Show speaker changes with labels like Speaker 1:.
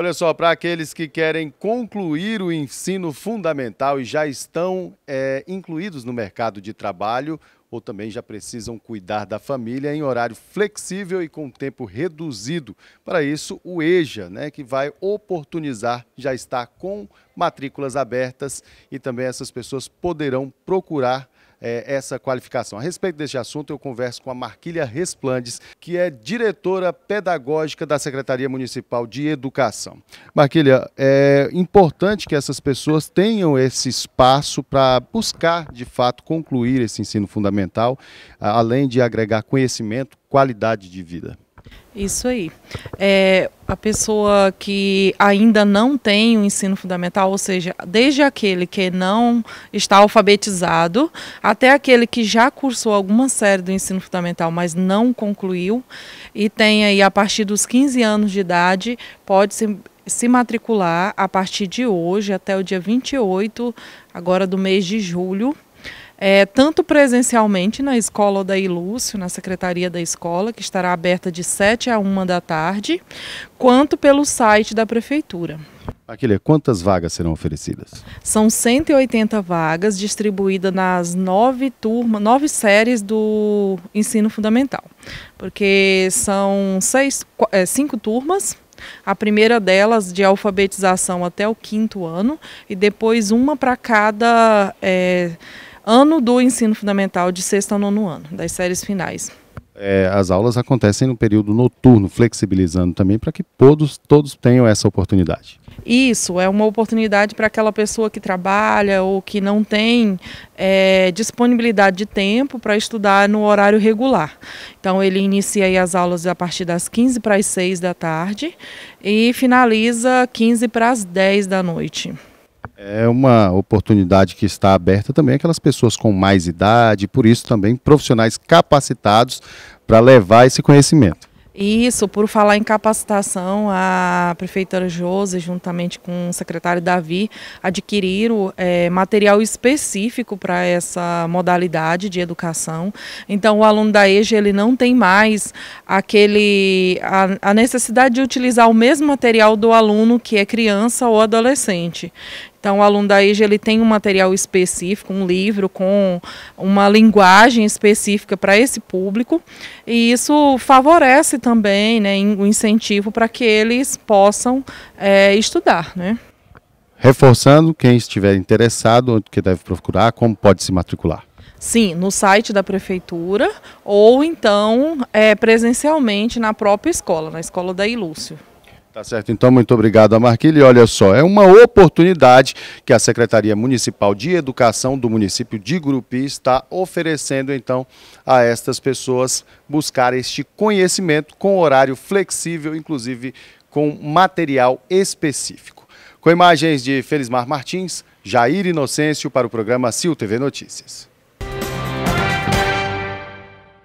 Speaker 1: Olha só, para aqueles que querem concluir o ensino fundamental e já estão é, incluídos no mercado de trabalho ou também já precisam cuidar da família em horário flexível e com tempo reduzido. Para isso, o EJA, né, que vai oportunizar, já está com matrículas abertas e também essas pessoas poderão procurar é, essa qualificação. A respeito deste assunto, eu converso com a Marquilha Resplandes, que é diretora pedagógica da Secretaria Municipal de Educação. Marquilha, é importante que essas pessoas tenham esse espaço para buscar, de fato, concluir esse ensino fundamental, além de agregar conhecimento, qualidade de vida.
Speaker 2: Isso aí. É, a pessoa que ainda não tem o ensino fundamental, ou seja, desde aquele que não está alfabetizado até aquele que já cursou alguma série do ensino fundamental, mas não concluiu, e tem aí a partir dos 15 anos de idade, pode se, se matricular a partir de hoje até o dia 28, agora do mês de julho é, tanto presencialmente na escola da Ilúcio, na secretaria da escola, que estará aberta de 7 a 1 da tarde, quanto pelo site da prefeitura.
Speaker 1: Aquilha, quantas vagas serão oferecidas?
Speaker 2: São 180 vagas distribuídas nas nove turmas, nove séries do ensino fundamental, porque são seis, é, cinco turmas. A primeira delas de alfabetização até o quinto ano e depois uma para cada é, ano do ensino fundamental de sexta ao nono ano, das séries finais.
Speaker 1: É, as aulas acontecem no período noturno, flexibilizando também para que todos, todos tenham essa oportunidade.
Speaker 2: Isso, é uma oportunidade para aquela pessoa que trabalha ou que não tem é, disponibilidade de tempo para estudar no horário regular. Então, ele inicia as aulas a partir das 15 para as 6 da tarde e finaliza 15 para as 10 da noite.
Speaker 1: É uma oportunidade que está aberta também aquelas pessoas com mais idade, por isso também profissionais capacitados para levar esse conhecimento.
Speaker 2: Isso, por falar em capacitação, a prefeitura Jose, juntamente com o secretário Davi, adquiriram é, material específico para essa modalidade de educação. Então, o aluno da EJA ele não tem mais aquele a, a necessidade de utilizar o mesmo material do aluno que é criança ou adolescente. Então, o aluno da EJA, ele tem um material específico, um livro com uma linguagem específica para esse público, e isso favorece também né, o um incentivo para que eles possam é, estudar. Né?
Speaker 1: Reforçando, quem estiver interessado, onde que deve procurar, como pode se matricular?
Speaker 2: Sim, no site da prefeitura ou então é, presencialmente na própria escola, na escola da Ilúcio. Tá certo,
Speaker 1: então muito obrigado Marquilha. E Olha só, é uma oportunidade que a Secretaria Municipal de Educação do município de Gurupi está oferecendo então a estas pessoas buscar este conhecimento com horário flexível, inclusive com material específico. Com imagens de Felismar Martins, Jair Inocêncio para o programa CIL TV Notícias.